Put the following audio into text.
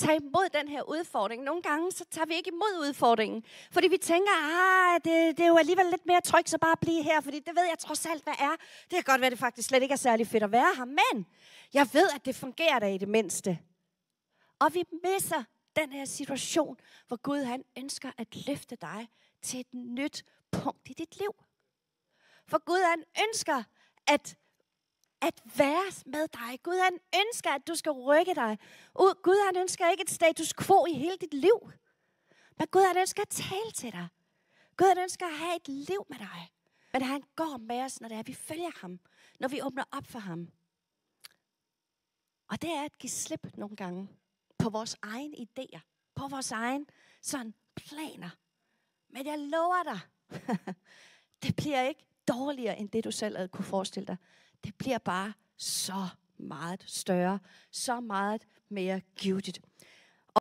tage imod den her udfordring. Nogle gange så tager vi ikke imod udfordringen, fordi vi tænker, ah, det, det er jo alligevel lidt mere trygt, så bare blive her, fordi det ved jeg trods alt, hvad er. Det kan godt være, det faktisk slet ikke er særlig fedt at være her, men jeg ved, at det fungerer da i det mindste. Og vi misser den her situation, hvor Gud han ønsker at løfte dig til et nyt punkt i dit liv. For Gud han ønsker, at at være med dig. Gud han ønsker, at du skal rykke dig. Gud han ønsker ikke et status quo i hele dit liv. Men Gud han ønsker at tale til dig. Gud han ønsker at have et liv med dig. Men han går med os, når det er, vi følger ham. Når vi åbner op for ham. Og det er at give slip nogle gange på vores egen idéer. På vores egen sådan planer. Men jeg lover dig, det bliver ikke dårligere end det, du selv havde kunne forestille dig. Det bliver bare så meget større, så meget mere givetigt.